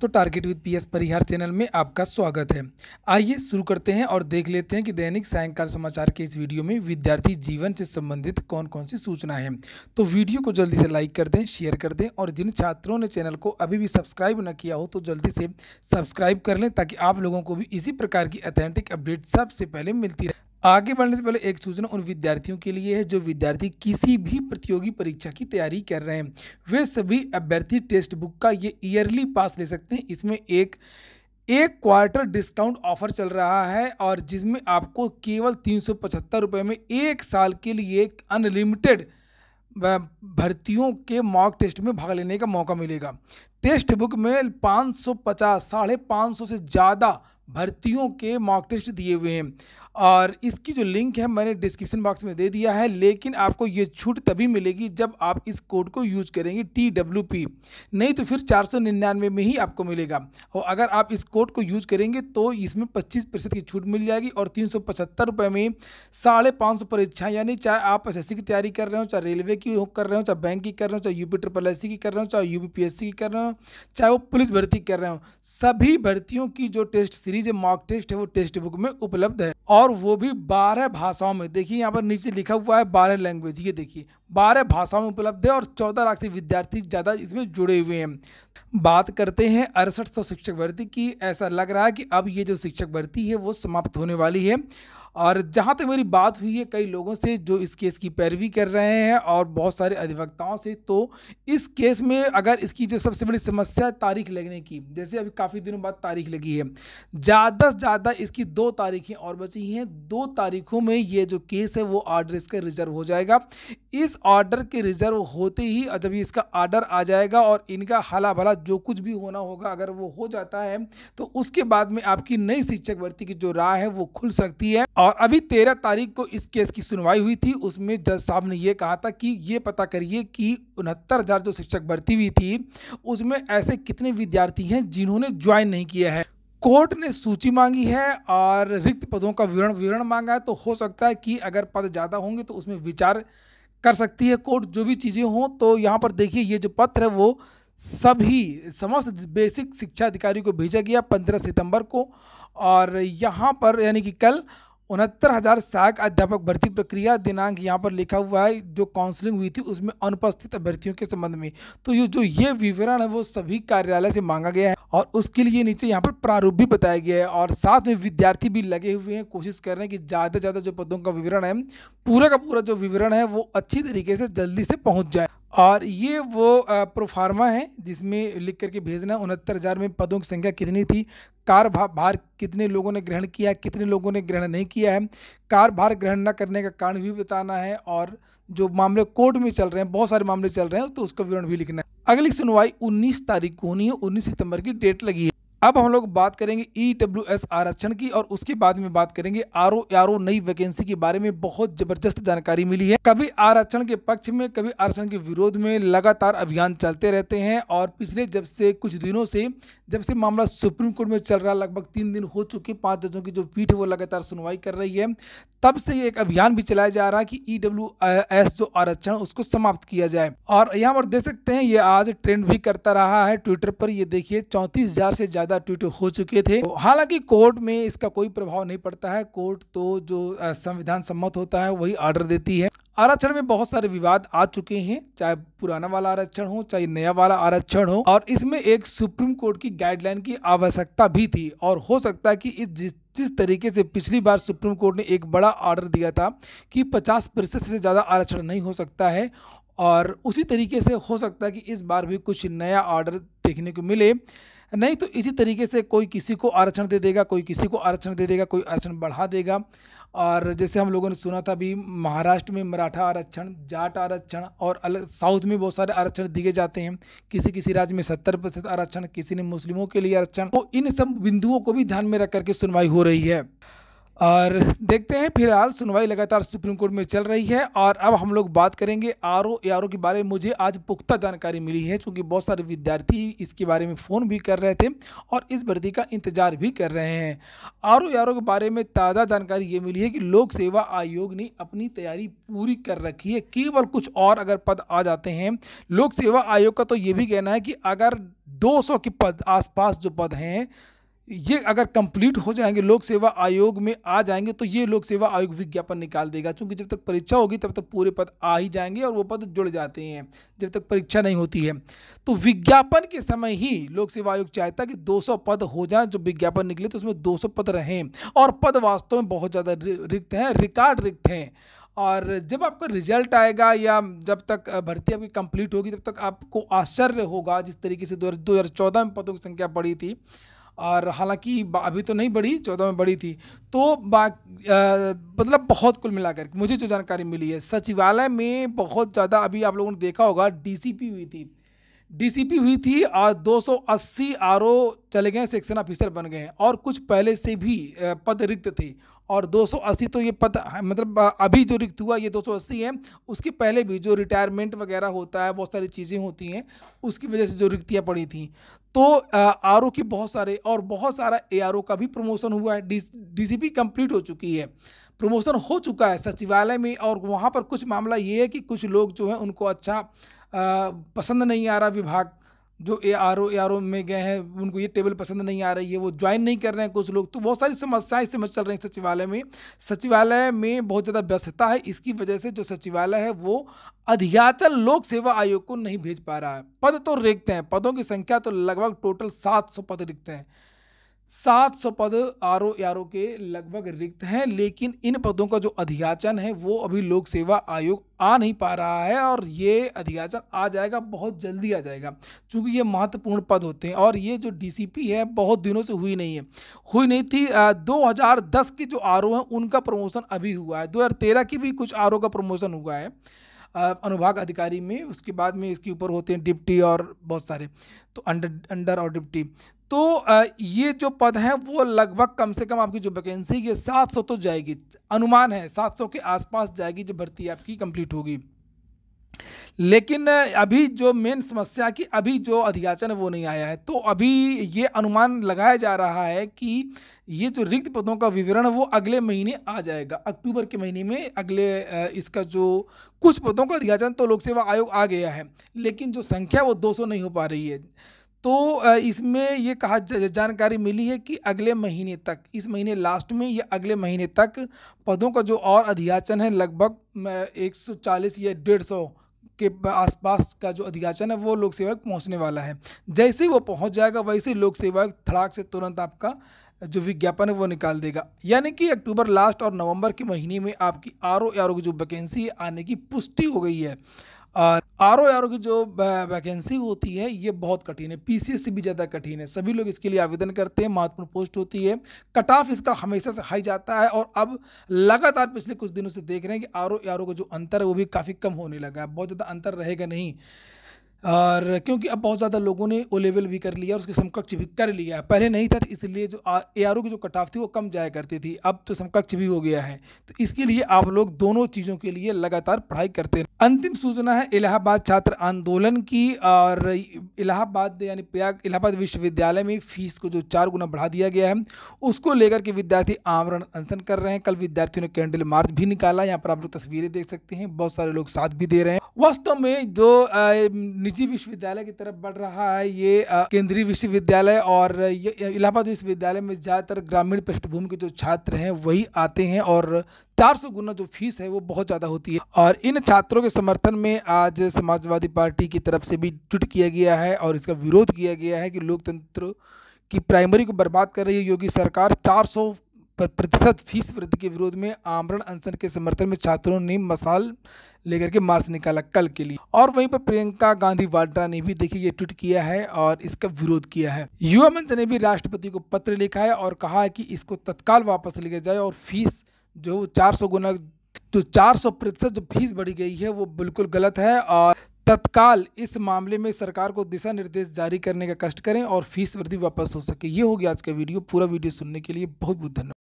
तो target with PS Parihar channel में आपका स्वागत है आइए शुरू करते हैं और देख लेते हैं कि दैनिक सायंकाल समाचार के इस वीडियो में विद्यार्थी जीवन से संबंधित कौन कौन सी सूचना है तो वीडियो को जल्दी से लाइक कर दें शेयर कर दें और जिन छात्रों ने चैनल को अभी भी सब्सक्राइब न किया हो तो जल्दी से सब्सक्राइब कर लें ताकि आप लोगों को भी इसी प्रकार की अथेंटिक अपडेट सबसे पहले मिलती रहे आगे बढ़ने से पहले एक सूचना उन विद्यार्थियों के लिए है जो विद्यार्थी किसी भी प्रतियोगी परीक्षा की तैयारी कर रहे हैं वे सभी अभ्यर्थी टेस्ट बुक का ये ईयरली पास ले सकते हैं इसमें एक एक क्वार्टर डिस्काउंट ऑफर चल रहा है और जिसमें आपको केवल तीन सौ पचहत्तर रुपये में एक साल के लिए अनलिमिटेड भर्तियों के मॉक टेस्ट में भाग लेने का मौका मिलेगा टेस्ट बुक में पाँच सौ पचास साढ़े पाँच सौ से ज़्यादा भर्तियों के मॉक टेस्ट दिए हुए हैं और इसकी जो लिंक है मैंने डिस्क्रिप्शन बॉक्स में दे दिया है लेकिन आपको ये छूट तभी मिलेगी जब आप इस कोड को यूज करेंगे टी डब्ल्यू पी नहीं तो फिर चार सौ निन्यानवे में ही आपको मिलेगा और अगर आप इस कोड को यूज करेंगे तो इसमें पच्चीस प्रतिशत की छूट मिल जाएगी और तीन सौ पचहत्तर रुपये में साढ़े पाँच सौ परीक्षा यानी चाहे आप एस की तैयारी कर रहे हो चाहे रेलवे की कर रहे हो चाहे बैंक की कर रहे हो चाहे यू पी ट्रिपल एस की कर रहे हो चाहे यू पी की कर रहे हो चाहे वो पुलिस भर्ती कर रहे हो सभी भर्तियों की जो टेस्ट सीरीज है मॉक टेस्ट है वो टेस्ट बुक में उपलब्ध है और और वो भी बारह भाषाओं में देखिए यहाँ पर नीचे लिखा हुआ है बारह लैंग्वेज ये देखिए बारह भाषाओं में उपलब्ध है और चौदह लाख से विद्यार्थी ज़्यादा इसमें जुड़े हुए हैं बात करते हैं अड़सठ सौ शिक्षक भर्ती की ऐसा लग रहा है कि अब ये जो शिक्षक भर्ती है वो समाप्त होने वाली है और जहाँ तक मेरी बात हुई है कई लोगों से जो इस केस की पैरवी कर रहे हैं और बहुत सारे अधिवक्ताओं से तो इस केस में अगर इसकी जो सबसे बड़ी समस्या है तारीख लगने की जैसे अभी काफ़ी दिनों बाद तारीख लगी है ज़्यादा से ज़्यादा इसकी दो तारीखें और बची हैं दो तारीखों में ये जो केस है वो ऑर्डर इसका रिजर्व हो जाएगा इस ऑर्डर के रिजर्व होते ही जब इसका ऑर्डर आ जाएगा और इनका हला भला जो कुछ भी होना होगा अगर वो हो जाता है तो उसके बाद में आपकी नई शिक्षक भर्ती की जो राह है वो खुल सकती है और अभी तेरह तारीख को इस केस की सुनवाई हुई थी उसमें जज साहब ने यह कहा था कि ये पता करिए कि उनहत्तर हज़ार जो शिक्षक भर्ती हुई थी उसमें ऐसे कितने विद्यार्थी हैं जिन्होंने ज्वाइन नहीं किया है कोर्ट ने सूची मांगी है और रिक्त पदों का विवरण विवरण मांगा है तो हो सकता है कि अगर पद ज़्यादा होंगे तो उसमें विचार कर सकती है कोर्ट जो भी चीज़ें हों तो यहाँ पर देखिए ये जो पत्र है वो सभी समस्त बेसिक शिक्षा अधिकारी को भेजा गया पंद्रह सितंबर को और यहाँ पर यानी कि कल उनहत्तर हज़ार सहायक अध्यापक भर्ती प्रक्रिया दिनांक यहाँ पर लिखा हुआ है जो काउंसलिंग हुई थी उसमें अनुपस्थित अभ्यर्थियों के संबंध में तो ये जो ये विवरण है वो सभी कार्यालय से मांगा गया है और उसके लिए नीचे यहाँ पर प्रारूप भी बताया गया है और साथ में विद्यार्थी भी लगे हुए हैं कोशिश कर रहे हैं कि ज़्यादा से ज़्यादा जो पदों का विवरण है पूरा का पूरा जो विवरण है वो अच्छी तरीके से जल्दी से पहुँच जाए और ये वो प्रोफार्मा है जिसमें लिख करके भेजना उनहत्तर हज़ार में पदों की संख्या कितनी थी कार भार कितने लोगों ने ग्रहण किया कितने लोगों ने ग्रहण नहीं किया है कार भार ग्रहण न करने का कारण भी बताना है और जो मामले कोर्ट में चल रहे हैं बहुत सारे मामले चल रहे हैं तो उसका विवरण भी लिखना है अगली सुनवाई 19 तारीख को होनी है 19 सितंबर की डेट लगी है अब हम लोग बात करेंगे ई डब्ल्यू एस आरक्षण की और उसके बाद में बात करेंगे आर ओ आर ओ नई वैकेंसी के बारे में बहुत जबरदस्त जानकारी मिली है कभी आरक्षण के पक्ष में कभी आरक्षण के विरोध में लगातार अभियान चलते रहते हैं और पिछले जब से कुछ दिनों से जब से मामला सुप्रीम कोर्ट में चल रहा है लगभग तीन दिन हो चुके पांच जजों की जो पीठ है वो लगातार सुनवाई कर रही है तब से ये एक अभियान भी चलाया जा रहा है कि ई e एस जो आरक्षण उसको समाप्त किया जाए और यहाँ पर देख सकते हैं ये आज ट्रेंड भी करता रहा है ट्विटर पर ये देखिए चौंतीस हजार से ज्यादा ट्वीट हो चुके थे तो हालांकि कोर्ट में इसका कोई प्रभाव नहीं पड़ता है कोर्ट तो जो संविधान सम्मत होता है वही ऑर्डर देती है आरक्षण में बहुत सारे विवाद आ चुके हैं चाहे पुराना वाला आरक्षण हो चाहे नया वाला आरक्षण हो और इसमें एक सुप्रीम कोर्ट की गाइडलाइन की आवश्यकता भी थी और हो सकता है कि इस जिस जिस तरीके से पिछली बार सुप्रीम कोर्ट ने एक बड़ा ऑर्डर दिया था कि 50 प्रतिशत से ज़्यादा आरक्षण नहीं हो सकता है और उसी तरीके से हो सकता है कि इस बार भी कुछ नया ऑर्डर देखने को मिले नहीं तो इसी तरीके से कोई किसी को आरक्षण दे देगा कोई किसी को आरक्षण दे देगा कोई आरक्षण बढ़ा देगा और जैसे हम लोगों ने सुना था अभी महाराष्ट्र में मराठा आरक्षण जाट आरक्षण और अलग साउथ में बहुत सारे आरक्षण दिए जाते हैं किसी किसी राज्य में सत्तर प्रतिशत आरक्षण किसी ने मुस्लिमों के लिए आरक्षण तो इन सब बिंदुओं को भी ध्यान में रख करके सुनवाई हो रही है और देखते हैं फिलहाल सुनवाई लगातार सुप्रीम कोर्ट में चल रही है और अब हम लोग बात करेंगे आर ओ आर ओ के बारे में मुझे आज पुख्ता जानकारी मिली है क्योंकि बहुत सारे विद्यार्थी इसके बारे में फ़ोन भी कर रहे थे और इस भर्ती का इंतजार भी कर रहे हैं आर ओ आर ओ के बारे में ताज़ा जानकारी ये मिली है कि लोक सेवा आयोग ने अपनी तैयारी पूरी कर रखी है केवल कुछ और अगर पद आ जाते हैं लोक सेवा आयोग का तो ये भी कहना है कि अगर दो के पद आसपास जो पद हैं ये अगर कंप्लीट हो जाएंगे लोक सेवा आयोग में आ जाएंगे तो ये लोक सेवा आयोग विज्ञापन निकाल देगा क्योंकि जब तक परीक्षा होगी तब तक पूरे पद आ ही जाएंगे और वो पद जुड़ जाते हैं जब तक परीक्षा नहीं होती है तो विज्ञापन के समय ही लोक सेवा आयोग चाहता है कि 200 पद हो जाए जो विज्ञापन निकले तो उसमें दो पद रहें और पद वास्तव में बहुत ज़्यादा रिक्त हैं रिकॉर्ड रिक्त हैं और जब आपका रिजल्ट आएगा या जब तक भर्ती आपकी कंप्लीट होगी तब तक आपको आश्चर्य होगा जिस तरीके से दो हज़ार चौदह में पदों की संख्या बढ़ी थी और हालांकि अभी तो नहीं बढ़ी चौदह में बढ़ी थी तो बा मतलब बहुत कुल मिलाकर मुझे जो जानकारी मिली है सचिवालय में बहुत ज़्यादा अभी आप लोगों ने देखा होगा डीसीपी हुई थी डीसीपी हुई थी और 280 आरओ चले गए सेक्शन ऑफिसर बन गए और कुछ पहले से भी पद रिक्त थे और 280 तो ये पता मतलब अभी जो रिक्त हुआ ये 280 है उसके पहले भी जो रिटायरमेंट वगैरह होता है बहुत सारी चीज़ें होती हैं उसकी वजह से जो रिक्तियाँ पड़ी थी तो आर की बहुत सारे और बहुत सारा ए का भी प्रमोशन हुआ है डी सी कंप्लीट हो चुकी है प्रमोशन हो चुका है सचिवालय में और वहाँ पर कुछ मामला ये है कि कुछ लोग जो हैं उनको अच्छा आ, पसंद नहीं आ रहा विभाग जो A R O A R O में गए हैं उनको ये टेबल पसंद नहीं आ रही है वो ज्वाइन नहीं कर रहे हैं कुछ लोग तो बहुत सारी समस्याएं इस समय चल रही हैं सचिवालय में सचिवालय में बहुत ज़्यादा व्यस्तता है इसकी वजह से जो सचिवालय है वो अध्याचल लोक सेवा आयोग को नहीं भेज पा रहा है पद तो रिक्त हैं पदों की संख्या तो लगभग टोटल सात सौ पद रिक्त हैं सात सौ पद आर आर आरओ के लगभग रिक्त हैं लेकिन इन पदों का जो अधियाचन है वो अभी लोक सेवा आयोग आ नहीं पा रहा है और ये अधियाचन आ जाएगा बहुत जल्दी आ जाएगा क्योंकि ये महत्वपूर्ण पद होते हैं और ये जो डीसीपी है बहुत दिनों से हुई नहीं है हुई नहीं थी हजार 2010 के जो आर हैं उनका प्रमोशन अभी हुआ है दो हज़ार तेरह की भी कुछ आर का प्रमोशन हुआ है अनुभाग अधिकारी में उसके बाद में इसके ऊपर होते हैं डिप्टी और बहुत सारे तो अंडर अंडर और डिप्टी तो ये जो पद हैं वो लगभग कम से कम आपकी जो वैकेंसी है सात सौ तो जाएगी अनुमान है सात सौ के आसपास जाएगी जब भर्ती आपकी कंप्लीट होगी लेकिन अभी जो मेन समस्या की अभी जो अधियाचन है वो नहीं आया है तो अभी ये अनुमान लगाया जा रहा है कि ये जो रिक्त पदों का विवरण वो अगले महीने आ जाएगा अक्टूबर के महीने में अगले इसका जो कुछ पदों का अधियाचन तो लोक सेवा आयोग आ गया है लेकिन जो संख्या वो 200 नहीं हो पा रही है तो इसमें ये कहा जानकारी मिली है कि अगले महीने तक इस महीने लास्ट में या अगले महीने तक पदों का जो और अधियाचन है लगभग 140 या डेढ़ के आसपास का जो अधियाचन है वो लोक सेवा पहुँचने वाला है जैसे ही वो पहुँच जाएगा वैसे लोक सेवा थड़ाक से तुरंत आपका जो विज्ञापन है वो निकाल देगा यानी कि अक्टूबर लास्ट और नवंबर के महीने में आपकी आर ओ आर ओ की जो वैकेंसी आने की पुष्टि हो गई है आर ओ आर ओ की जो वैकेंसी होती है ये बहुत कठिन है पी से भी ज़्यादा कठिन है सभी लोग इसके लिए आवेदन करते हैं महत्वपूर्ण पोस्ट होती है कट ऑफ इसका हमेशा से हाई जाता है और अब लगातार पिछले कुछ दिनों से देख रहे हैं कि आर ओ आर ओ का जो अंतर है वो भी काफ़ी कम होने लगा है बहुत ज़्यादा अंतर रहेगा नहीं और क्योंकि अब बहुत ज़्यादा लोगों ने ओ लेवल भी कर लिया और उसके समकक्ष भी कर लिया है पहले नहीं था तो इसलिए जो ए आर ओ की जो कट ऑफ थी वो कम जाया करती थी अब तो समकक्ष भी हो गया है तो इसके लिए आप लोग दोनों चीज़ों के लिए लगातार पढ़ाई करते अंतिम सूचना है इलाहाबाद छात्र आंदोलन की और इलाहाबाद यानी प्रयाग इलाहाबाद विश्वविद्यालय में फीस को जो चार गुना बढ़ा दिया गया है उसको लेकर के विद्यार्थी आमरण अनशन कर रहे हैं कल विद्यार्थियों ने कैंडल मार्च भी निकाला यहाँ पर आप लोग तस्वीरें देख सकते हैं बहुत सारे लोग साथ भी दे रहे हैं वास्तव में जो निजी विश्वविद्यालय की तरफ बढ़ रहा है ये केंद्रीय विश्वविद्यालय और ये इलाहाबाद विश्वविद्यालय में ज़्यादातर ग्रामीण पृष्ठभूमि के जो छात्र हैं वही आते हैं और चार सौ गुना जो फीस है वो बहुत ज़्यादा होती है और इन छात्रों के समर्थन में आज समाजवादी पार्टी की तरफ से भी जुट किया गया है और इसका विरोध किया गया है कि लोकतंत्र की प्राइमरी को बर्बाद कर रही है योगी सरकार चार पर प्रतिशत फीस वृद्धि के विरोध में आमरण अनशन के समर्थन में छात्रों ने मसाल लेकर के मार्च निकाला कल के लिए और वहीं पर प्रियंका गांधी वाड्रा ने भी देखिए ये ट्वीट किया है और इसका विरोध किया है युवा मंच ने भी राष्ट्रपति को पत्र लिखा है और कहा है कि इसको तत्काल वापस लिया जाए और फीस जो चार सौ गुना जो चार सौ प्रतिशत जो फीस बढ़ी गई है वो बिल्कुल गलत है और तत्काल इस मामले में सरकार को दिशा निर्देश जारी करने का कष्ट करें और फीस वृद्धि वापस हो सके ये होगी आज का वीडियो पूरा वीडियो सुनने के लिए बहुत बहुत धन्यवाद